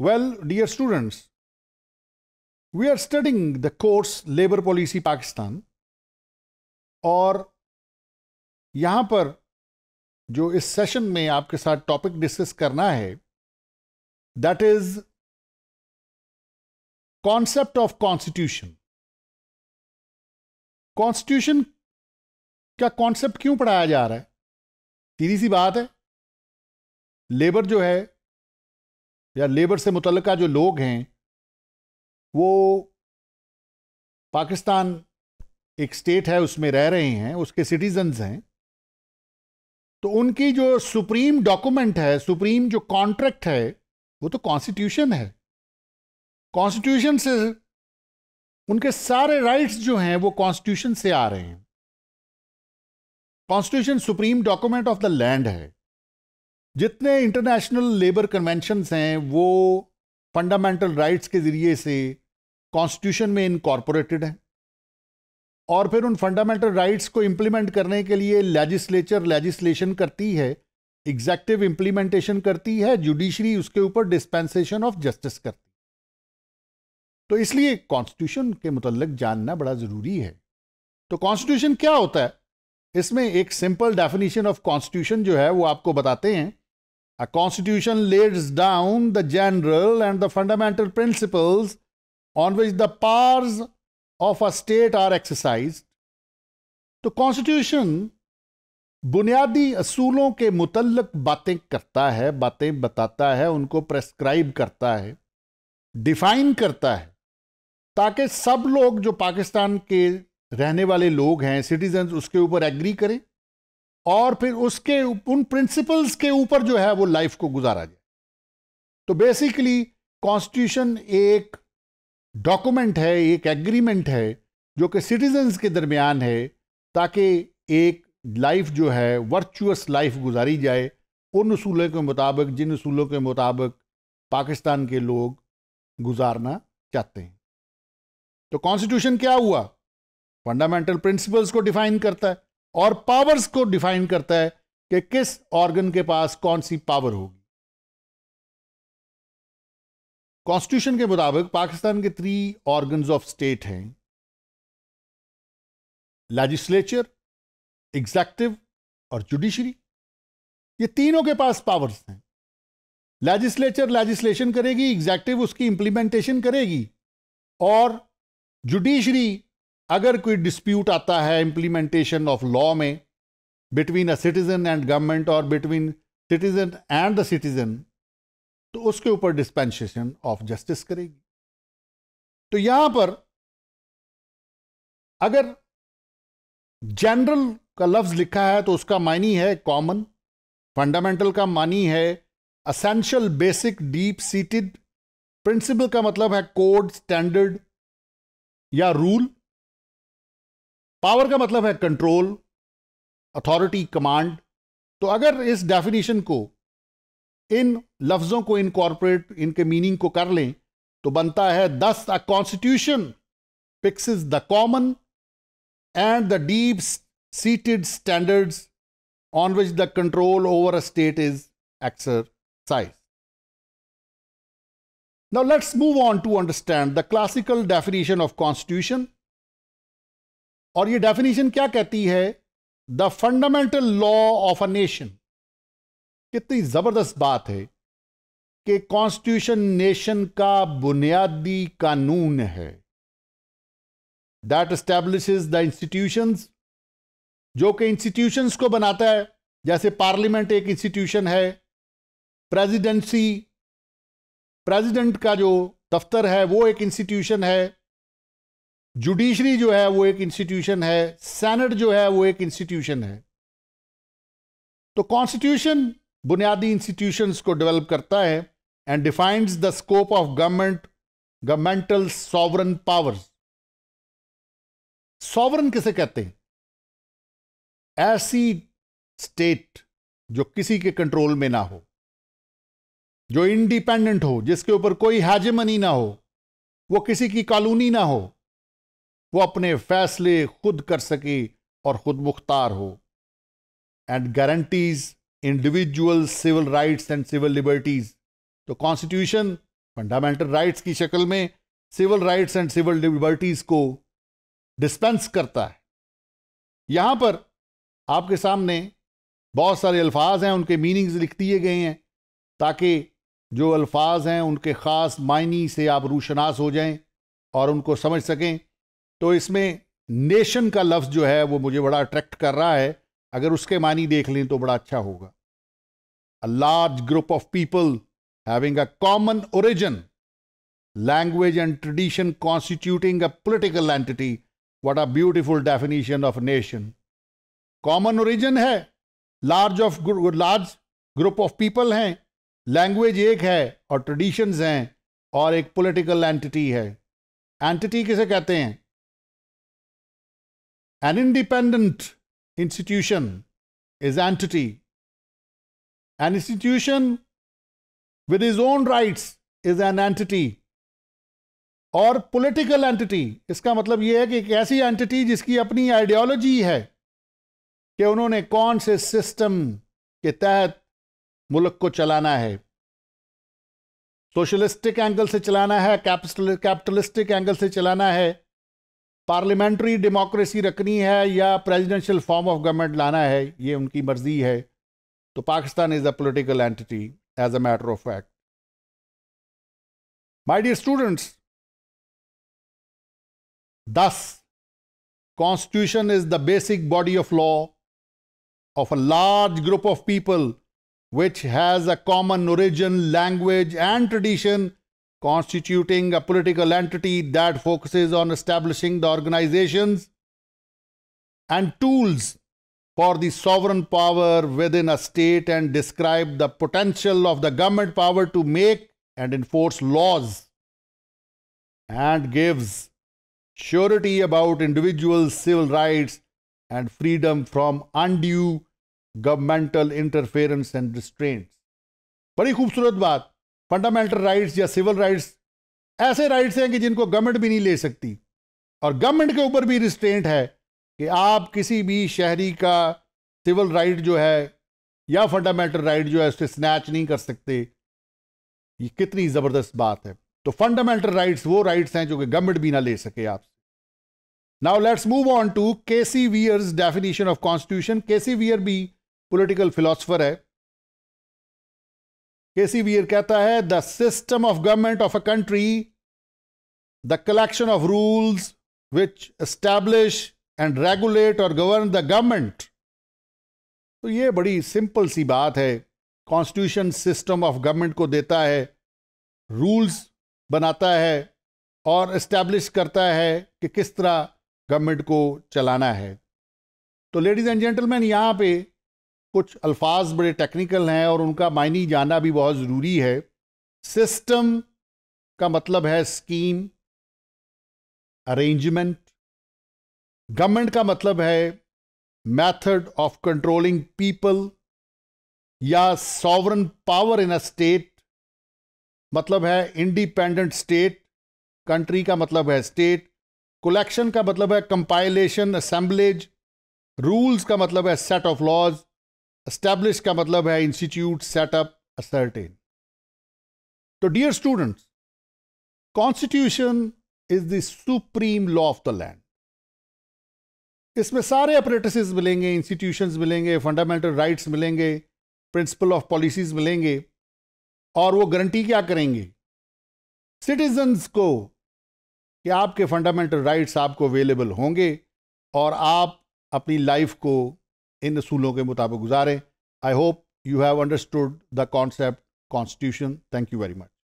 Well, dear students, we are studying the course Labor Policy Pakistan और यहाँ पर जो इस सेशन में आपके साथ टॉपिक डिस्कस करना है that is concept of constitution constitution का कॉन्सेप्ट क्यों पढ़ाया जा रहा है सीधी सी बात है लेबर जो है या लेबर से मुतल जो लोग हैं वो पाकिस्तान एक स्टेट है उसमें रह रहे हैं उसके सिटीजन्स हैं तो उनकी जो सुप्रीम डॉक्यूमेंट है सुप्रीम जो कॉन्ट्रैक्ट है वो तो कॉन्स्टिट्यूशन है कॉन्स्टिट्यूशन से उनके सारे राइट्स जो हैं वो कॉन्स्टिट्यूशन से आ रहे हैं constitution supreme document of the land है जितने इंटरनेशनल लेबर कन्वेंशंस हैं वो फंडामेंटल राइट्स के ज़रिए से कॉन्स्टिट्यूशन में इनकॉर्पोरेटेड है और फिर उन फंडामेंटल राइट्स को इम्प्लीमेंट करने के लिए लेजिस्लेचर लेजिस्लेशन करती है एग्जैक्टिव इम्प्लीमेंटेशन करती है जुडिशरी उसके ऊपर डिस्पेंसेशन ऑफ जस्टिस करती है तो इसलिए कॉन्स्टिट्यूशन के मुतलक जानना बड़ा ज़रूरी है तो कॉन्स्टिट्यूशन क्या होता है इसमें एक सिंपल डेफिनेशन ऑफ कॉन्स्टिट्यूशन जो है वो आपको बताते हैं A constitution lays down the general and the fundamental principles on which the powers of a state are exercised. to constitution bunyadi asoolon ke मुतलक baatein karta hai baatein batata hai unko prescribe karta hai define karta hai ताकि सब लोग जो पाकिस्तान के रहने वाले लोग हैं citizens उसके ऊपर एग्री करें और फिर उसके उन प्रिंसिपल्स के ऊपर जो है वो लाइफ को गुजारा जाए तो बेसिकली कॉन्स्टिट्यूशन एक डॉक्यूमेंट है एक एग्रीमेंट है जो कि सिटीजन्स के दरमियान है ताकि एक लाइफ जो है वर्चुअस लाइफ गुजारी जाए उन असूलों के मुताबिक जिन असूलों के मुताबिक पाकिस्तान के लोग गुजारना चाहते हैं तो कॉन्स्टिट्यूशन क्या हुआ फंडामेंटल प्रिंसिपल्स को डिफाइन करता है और पावर्स को डिफाइन करता है कि किस ऑर्गन के पास कौन सी पावर होगी कॉन्स्टिट्यूशन के मुताबिक पाकिस्तान के थ्री ऑर्गन्स ऑफ स्टेट हैं लेजिस्लेचर एग्जेक्टिव और जुडिशरी ये तीनों के पास पावर्स हैं लेजिस्लेचर लेजिस्लेशन करेगी एग्जेक्टिव उसकी इंप्लीमेंटेशन करेगी और जुडिशरी अगर कोई डिस्प्यूट आता है इम्प्लीमेंटेशन ऑफ लॉ में between a citizen and government और between citizen and the citizen तो उसके ऊपर डिस्पेंसेशन ऑफ जस्टिस करेगी तो यहां पर अगर जनरल का लफ्ज लिखा है तो उसका मानी है कॉमन फंडामेंटल का मानी है essential basic deep seated principle का मतलब है कोड स्टैंडर्ड या रूल पावर का मतलब है कंट्रोल अथॉरिटी कमांड तो अगर इस डेफिनेशन को इन लफ्जों को इनकॉर्पोरेट इनके मीनिंग को कर लें तो बनता है thus a constitution fixes is the common and the deep seated standards on which the control over a state is exercised now let's move on to understand the classical definition of constitution और ये definition क्या कहती है the fundamental law of a nation कितनी जबरदस्त बात है कि कॉन्स्टिट्यूशन नेशन का बुनियादी कानून है दैट स्टैब्लिश द इंस्टीट्यूशन जो कि इंस्टीट्यूशंस को बनाता है जैसे पार्लियामेंट एक इंस्टीट्यूशन है प्रेसिडेंसी प्रेसिडेंट का जो दफ्तर है वो एक इंस्टीट्यूशन है जुडिशरी जो है वो एक इंस्टीट्यूशन है सेनेट जो है वो एक इंस्टीट्यूशन है तो कॉन्स्टिट्यूशन बुनियादी इंस्टीट्यूशंस को डेवलप करता है and defines the scope of government governmental sovereign powers sovereign किसे कहते हैं ऐसी स्टेट जो किसी के कंट्रोल में ना हो जो इंडिपेंडेंट हो जिसके ऊपर कोई हैजमनी ना हो वो किसी की कॉलोनी ना हो वो अपने फैसले खुद कर सके और खुद मुख्तार हो and guarantees individual civil rights and civil liberties तो कॉन्स्टिट्यूशन फंडामेंटल राइट्स की शक्ल में civil rights and civil liberties को डिस्पेंस करता है यहां पर आपके सामने बहुत सारे अल्फाज हैं उनके मीनिंग्स लिख दिए गए हैं ताकि जो अल्फाज हैं उनके ख़ास मायनी से आप रूशनास हो जाएं और उनको समझ सकें तो इसमें नेशन का लफ्ज़ जो है वो मुझे बड़ा अट्रैक्ट कर रहा है अगर उसके मानी देख लें तो बड़ा अच्छा होगा a large group of people having a common origin language and tradition constituting a political entity what a beautiful definition of nation common origin है large of large group of people हैं लैंग्वेज एक है और traditions हैं और एक political entity है entity किसे कहते हैं An independent institution is entity. An institution with his own rights is an entity. और पॉलिटिकल एंटिटी इसका मतलब यह है कि एक ऐसी एंटिटी जिसकी अपनी आइडियोलॉजी है कि उन्होंने कौन से सिस्टम के तहत मुल्क को चलाना है सोशलिस्टिक एंगल से चलाना है कैपिटलिस्टिक एंगल से चलाना है पार्लियामेंट्री डेमोक्रेसी रखनी है या प्रेजिडेंशियल फॉर्म ऑफ गवर्नमेंट लाना है ये उनकी मर्जी है तो Pakistan is a political entity as a matter of fact my dear students thus constitution is the basic body of law of a large group of people which has a common origin language and tradition constituting a political entity that focuses on establishing the organizations and tools for the sovereign power within a state and describe the potential of the government power to make and enforce laws and gives surety about individuals' civil rights and freedom from undue governmental interference and restraints. बड़ी खूबसूरत बात fundamental rights या civil rights ऐसे rights हैं कि जिनको government भी नहीं ले सकती और गवर्नमेंट के ऊपर भी रिस्ट्रेंट है कि आप किसी भी शहरी का सिविल राइट जो है या फंडामेंटल राइट जो है उसे स्नैच नहीं कर सकते ये कितनी ज़बरदस्त बात है तो फंडामेंटल राइट्स वो राइट्स हैं जो कि गवर्नमेंट भी ना ले सके आपसे now let's move on to K C Wheare's definition of constitution K C Wheare भी पॉलिटिकल फिलोसफर है केसी वीर कहता है the system of government of a country the collection of rules which establish and regulate or govern the government तो ये बड़ी simple सी बात है constitution system of government को देता है रूल्स बनाता है और इस्टेब्लिश करता है कि किस तरह गवर्नमेंट को चलाना है तो लेडीज़ एंड जेंटलमैन यहाँ पे कुछ अल्फाज बड़े टेक्निकल हैं और उनका मायनी जानना भी बहुत ज़रूरी है सिस्टम का मतलब है स्कीम अरेंजमेंट गवर्नमेंट का मतलब है मैथड ऑफ कंट्रोलिंग पीपल या sovereign power in a state मतलब है इंडिपेंडेंट स्टेट कंट्री का मतलब है स्टेट कलेक्शन का मतलब है कंपाइलेशन असेंबलेज रूल्स का मतलब है सेट ऑफ लॉज एस्टैब्लिश का मतलब है इंस्टीट्यूट सेटअप असर्टेन तो dear students constitution is the supreme law of the land इसमें सारे अपरेटिस मिलेंगे इंस्टीट्यूशंस मिलेंगे फंडामेंटल राइट्स मिलेंगे प्रिंसिपल ऑफ पॉलिसीज मिलेंगे और वो गारंटी क्या करेंगे सिटीजन्स को कि आपके फंडामेंटल राइट्स आपको अवेलेबल होंगे और आप अपनी लाइफ को इन असूलों के मुताबिक गुजारें I hope you have understood the concept constitution thank you very much